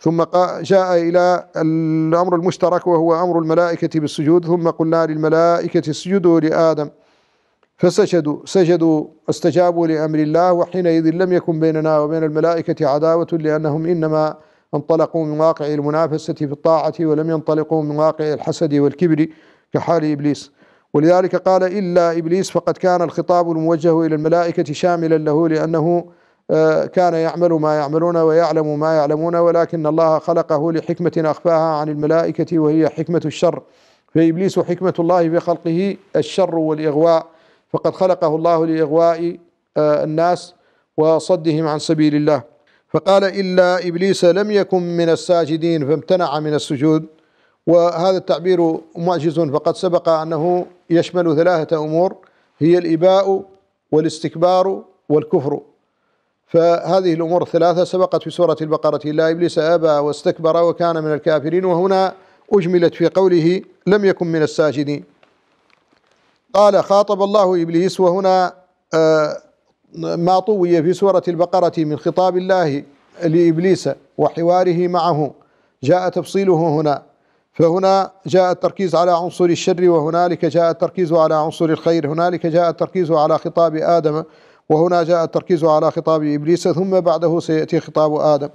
ثم جاء إلى الأمر المشترك وهو أمر الملائكة بالسجود ثم قلنا للملائكة اسجدوا لآدم فسجدوا سجدوا استجابوا لأمر الله وحينئذ لم يكن بيننا وبين الملائكة عداوة لأنهم إنما انطلقوا من واقع المنافسة في الطاعة ولم ينطلقوا من واقع الحسد والكبر كحال إبليس ولذلك قال إلا إبليس فقد كان الخطاب الموجه إلى الملائكة شاملا له لأنه كان يعمل ما يعملون ويعلم ما يعلمون ولكن الله خلقه لحكمة أخفاها عن الملائكة وهي حكمة الشر فإبليس حكمة الله في خلقه الشر والإغواء فقد خلقه الله لإغواء آه، الناس وصدهم عن سبيل الله فقال إلا إبليس لم يكن من الساجدين فامتنع من السجود وهذا التعبير معجز فقد سبق أنه يشمل ثلاثة أمور هي الإباء والاستكبار والكفر فهذه الأمور الثلاثة سبقت في سورة البقرة لا إبليس أبى واستكبر وكان من الكافرين وهنا أجملت في قوله لم يكن من الساجدين قال خاطب الله إبليس وهنا آه، ما طوي في سورة البقرة من خطاب الله لإبليس وحواره معه جاء تفصيله هنا فهنا جاء التركيز على عنصر الشر وهنالك جاء التركيز على عنصر الخير هنالك جاء التركيز على خطاب آدم وهنا جاء التركيز على خطاب إبليس ثم بعده سيأتي خطاب آدم